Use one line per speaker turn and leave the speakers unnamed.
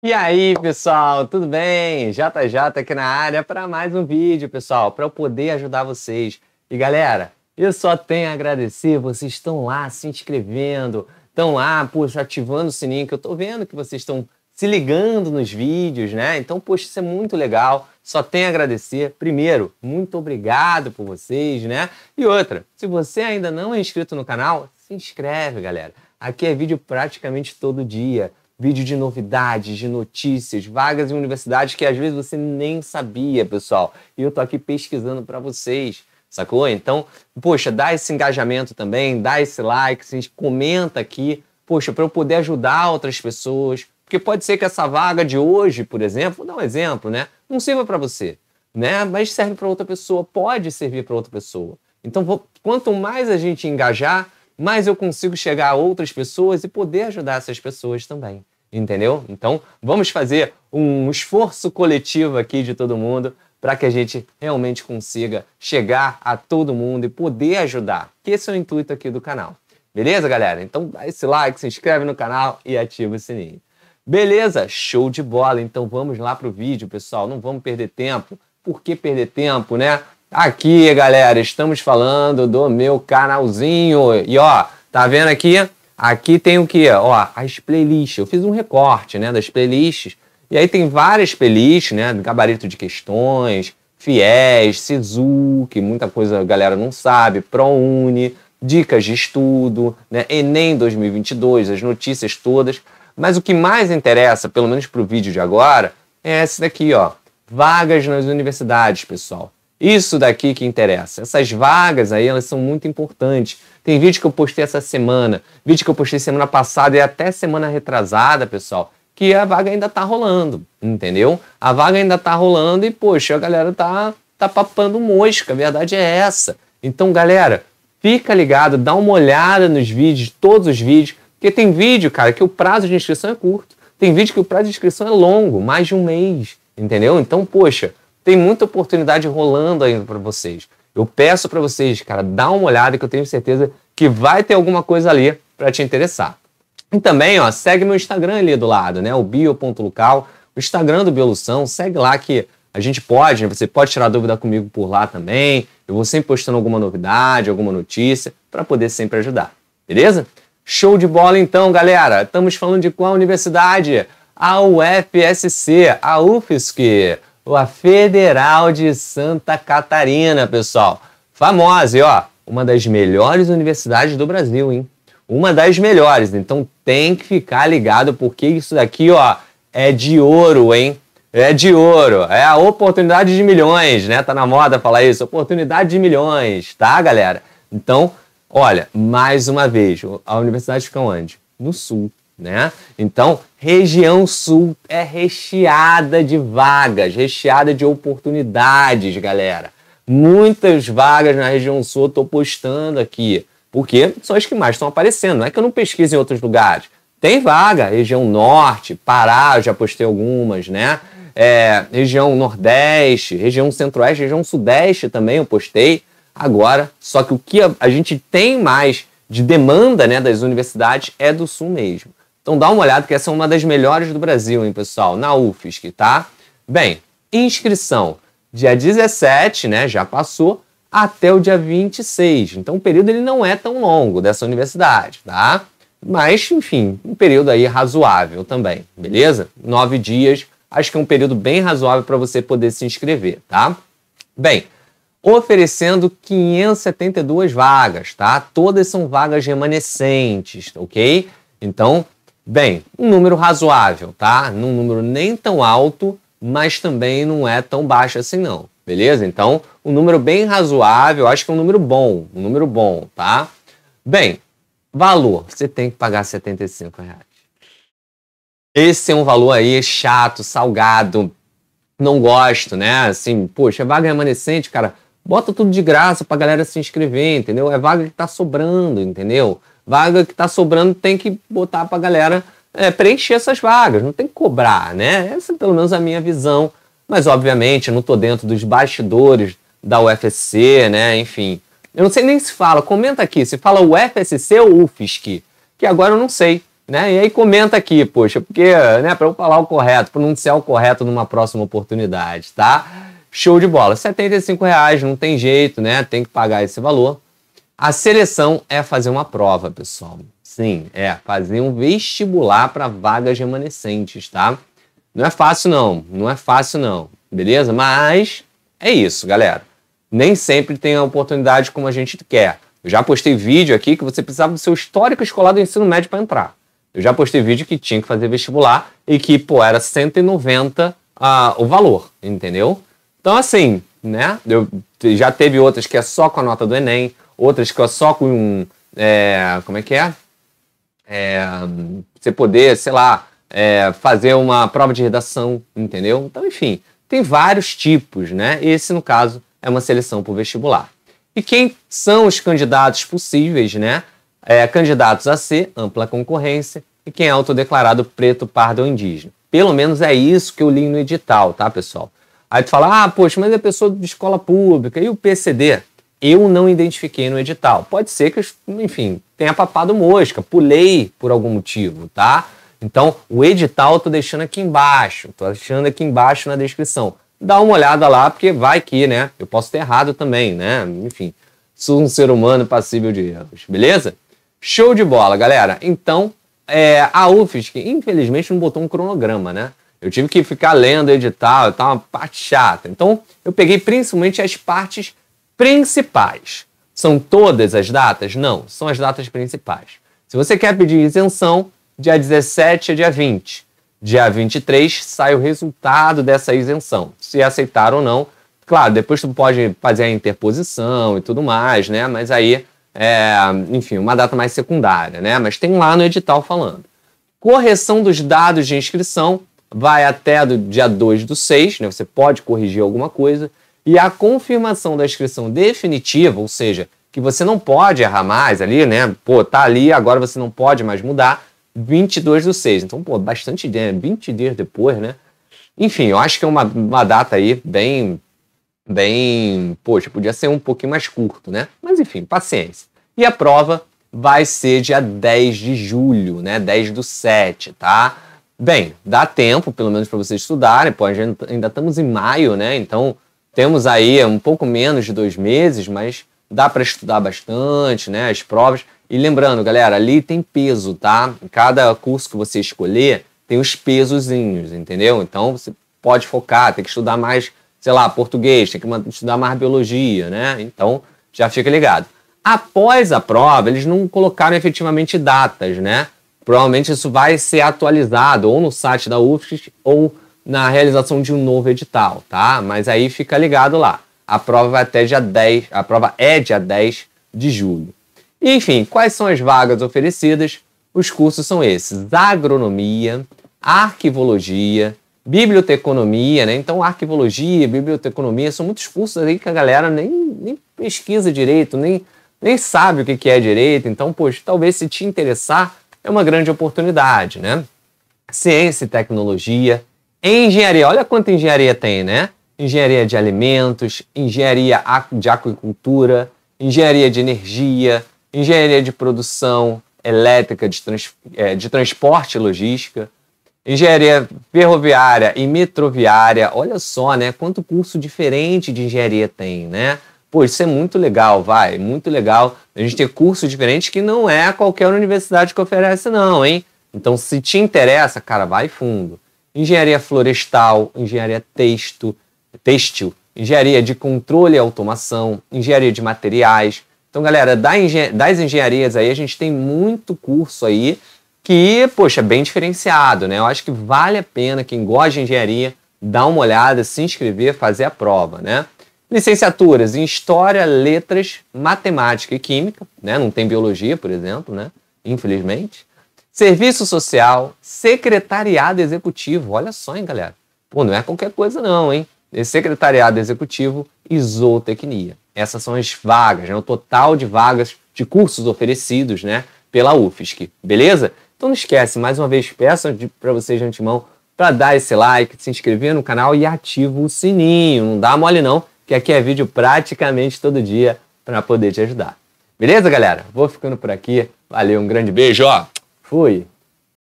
E aí, pessoal, tudo bem? JJ aqui na área para mais um vídeo, pessoal, para eu poder ajudar vocês. E galera, eu só tenho a agradecer, vocês estão lá se inscrevendo, estão lá, poxa, ativando o sininho, que eu estou vendo que vocês estão se ligando nos vídeos, né? Então, poxa, isso é muito legal. Só tenho a agradecer. Primeiro, muito obrigado por vocês, né? E outra, se você ainda não é inscrito no canal, se inscreve, galera. Aqui é vídeo praticamente todo dia vídeo de novidades, de notícias, vagas em universidades que às vezes você nem sabia, pessoal. E eu tô aqui pesquisando para vocês, sacou? Então, poxa, dá esse engajamento também, dá esse like, assim, comenta aqui, poxa, para eu poder ajudar outras pessoas, porque pode ser que essa vaga de hoje, por exemplo, vou dar um exemplo, né? Não sirva para você, né? Mas serve para outra pessoa, pode servir para outra pessoa. Então, vou... quanto mais a gente engajar, mais eu consigo chegar a outras pessoas e poder ajudar essas pessoas também entendeu? Então, vamos fazer um esforço coletivo aqui de todo mundo para que a gente realmente consiga chegar a todo mundo e poder ajudar. Que esse é o intuito aqui do canal. Beleza, galera? Então dá esse like, se inscreve no canal e ativa o sininho. Beleza? Show de bola. Então vamos lá pro vídeo, pessoal. Não vamos perder tempo. Por que perder tempo, né? Aqui, galera, estamos falando do meu canalzinho. E ó, tá vendo aqui? Aqui tem o que? Ó, as playlists. Eu fiz um recorte, né, das playlists. E aí tem várias playlists, né, gabarito de questões, FIES, SISU, que muita coisa a galera não sabe, ProUni, dicas de estudo, né, Enem 2022, as notícias todas. Mas o que mais interessa, pelo menos para o vídeo de agora, é esse daqui, ó. Vagas nas universidades, pessoal. Isso daqui que interessa. Essas vagas aí, elas são muito importantes. Tem vídeo que eu postei essa semana, vídeo que eu postei semana passada e até semana retrasada, pessoal, que a vaga ainda tá rolando, entendeu? A vaga ainda tá rolando e, poxa, a galera tá, tá papando mosca, a verdade é essa. Então, galera, fica ligado, dá uma olhada nos vídeos, todos os vídeos, porque tem vídeo, cara, que o prazo de inscrição é curto, tem vídeo que o prazo de inscrição é longo, mais de um mês, entendeu? Então, poxa, tem muita oportunidade rolando ainda para vocês. Eu peço para vocês, cara, dá uma olhada que eu tenho certeza que vai ter alguma coisa ali para te interessar. E também, ó, segue meu Instagram ali do lado, né? O bio.local, o Instagram do Biolução, segue lá que a gente pode, né? você pode tirar dúvida comigo por lá também. Eu vou sempre postando alguma novidade, alguma notícia, para poder sempre ajudar. Beleza? Show de bola então, galera. Estamos falando de qual universidade? A UFSC, a UFSC a Federal de Santa Catarina, pessoal. Famosa, e ó, uma das melhores universidades do Brasil, hein? Uma das melhores. Então tem que ficar ligado porque isso daqui, ó, é de ouro, hein? É de ouro, é a oportunidade de milhões, né? Tá na moda falar isso, oportunidade de milhões, tá, galera? Então, olha, mais uma vez, a universidade fica onde? No sul, né? Então, região sul é recheada de vagas, recheada de oportunidades, galera. Muitas vagas na região sul eu tô postando aqui, porque são as que mais estão aparecendo. Não é que eu não pesquise em outros lugares. Tem vaga, região norte, Pará, eu já postei algumas, né? É, região nordeste, região centro-oeste, região sudeste também eu postei agora. Só que o que a, a gente tem mais de demanda né, das universidades é do sul mesmo. Então dá uma olhada que essa é uma das melhores do Brasil, hein, pessoal? Na UFSC, tá? Bem, inscrição dia 17, né, já passou, até o dia 26. Então o período ele não é tão longo dessa universidade, tá? Mas, enfim, um período aí razoável também, beleza? Nove dias, acho que é um período bem razoável para você poder se inscrever, tá? Bem, oferecendo 572 vagas, tá? Todas são vagas remanescentes, ok? Então, Bem, um número razoável, tá? Num número nem tão alto, mas também não é tão baixo assim não, beleza? Então, um número bem razoável, acho que é um número bom, um número bom, tá? Bem, valor, você tem que pagar 75 reais. Esse é um valor aí chato, salgado, não gosto, né? Assim, poxa, é vaga remanescente, cara, bota tudo de graça pra galera se inscrever, entendeu? É vaga que tá sobrando, entendeu? Vaga que está sobrando tem que botar para a galera é, preencher essas vagas, não tem que cobrar, né? Essa é pelo menos a minha visão. Mas, obviamente, eu não estou dentro dos bastidores da Ufsc né? Enfim, eu não sei nem se fala, comenta aqui, se fala UFSC ou UFSC, que agora eu não sei, né? E aí comenta aqui, poxa, porque, né, para eu falar o correto, pronunciar o correto numa próxima oportunidade, tá? Show de bola, R$ reais, não tem jeito, né? Tem que pagar esse valor. A seleção é fazer uma prova, pessoal. Sim, é fazer um vestibular para vagas remanescentes, tá? Não é fácil não, não é fácil não, beleza? Mas é isso, galera. Nem sempre tem a oportunidade como a gente quer. Eu já postei vídeo aqui que você precisava do seu histórico escolar do ensino médio para entrar. Eu já postei vídeo que tinha que fazer vestibular e que, pô, era 190 ah, o valor, entendeu? Então, assim, né? Eu, já teve outras que é só com a nota do Enem, outras que é só com. É, como é que é? é? Você poder, sei lá, é, fazer uma prova de redação, entendeu? Então, enfim, tem vários tipos, né? Esse, no caso, é uma seleção por vestibular. E quem são os candidatos possíveis, né? É, candidatos a ser ampla concorrência e quem é autodeclarado preto, pardo ou indígena. Pelo menos é isso que eu li no edital, tá, pessoal? Aí tu fala, ah, poxa, mas é pessoa de escola pública e o PCD? eu não identifiquei no edital. Pode ser que, enfim, tenha papado mosca, pulei por algum motivo, tá? Então, o edital eu tô deixando aqui embaixo, tô deixando aqui embaixo na descrição. Dá uma olhada lá, porque vai que, né? Eu posso ter errado também, né? Enfim, sou um ser humano passível de erros, beleza? Show de bola, galera. Então, é, a UFSC, infelizmente, não botou um cronograma, né? Eu tive que ficar lendo o edital, tá uma parte chata. Então, eu peguei principalmente as partes principais. São todas as datas? Não, são as datas principais. Se você quer pedir isenção, dia 17 é dia 20. Dia 23 sai o resultado dessa isenção, se é aceitar ou não. Claro, depois tu pode fazer a interposição e tudo mais, né? Mas aí, é, enfim, uma data mais secundária, né? Mas tem lá no edital falando. Correção dos dados de inscrição vai até do dia 2 do 6, né? Você pode corrigir alguma coisa. E a confirmação da inscrição definitiva, ou seja, que você não pode errar mais ali, né? Pô, tá ali, agora você não pode mais mudar, 22 do 6. Então, pô, bastante, ideia. 20 né? dias depois, né? Enfim, eu acho que é uma, uma data aí bem, bem, poxa, podia ser um pouquinho mais curto, né? Mas enfim, paciência. E a prova vai ser dia 10 de julho, né? 10 do 7, tá? Bem, dá tempo, pelo menos, para vocês estudarem, pô, ainda estamos em maio, né? Então, temos aí um pouco menos de dois meses, mas dá para estudar bastante, né? As provas. E lembrando, galera, ali tem peso, tá? Cada curso que você escolher tem os pesozinhos, entendeu? Então você pode focar, tem que estudar mais, sei lá, português, tem que estudar mais biologia, né? Então já fica ligado. Após a prova, eles não colocaram efetivamente datas, né? Provavelmente isso vai ser atualizado ou no site da UFSC ou na realização de um novo edital, tá? Mas aí fica ligado lá. A prova vai até dia 10, a prova é dia 10 de julho. enfim, quais são as vagas oferecidas? Os cursos são esses: agronomia, arquivologia, biblioteconomia, né? Então, arquivologia, biblioteconomia são muitos cursos aí que a galera nem, nem pesquisa direito, nem, nem sabe o que é direito. Então, poxa, talvez se te interessar, é uma grande oportunidade, né? Ciência e tecnologia, Engenharia, olha quanta engenharia tem, né? Engenharia de alimentos, engenharia de aquicultura, engenharia de energia, engenharia de produção elétrica, de, trans, é, de transporte e logística, engenharia ferroviária e metroviária. Olha só, né? Quanto curso diferente de engenharia tem, né? Pô, isso é muito legal, vai, muito legal. A gente tem curso diferente que não é qualquer universidade que oferece, não, hein? Então, se te interessa, cara, vai fundo engenharia florestal, engenharia texto, têxtil, engenharia de controle e automação, engenharia de materiais. Então, galera, das engenharias aí, a gente tem muito curso aí que, poxa, é bem diferenciado, né? Eu acho que vale a pena quem gosta de engenharia dar uma olhada, se inscrever, fazer a prova, né? Licenciaturas em História, Letras, Matemática e Química, né? Não tem Biologia, por exemplo, né? Infelizmente. Serviço Social, Secretariado Executivo. Olha só, hein, galera. Pô, não é qualquer coisa não, hein? Secretariado Executivo e Zootecnia. Essas são as vagas, né? o total de vagas de cursos oferecidos né? pela UFSC, beleza? Então não esquece, mais uma vez, peço para vocês de antemão para dar esse like, se inscrever no canal e ativa o sininho. Não dá mole não, que aqui é vídeo praticamente todo dia para poder te ajudar. Beleza, galera? Vou ficando por aqui. Valeu, um grande beijo. Ó. Fui.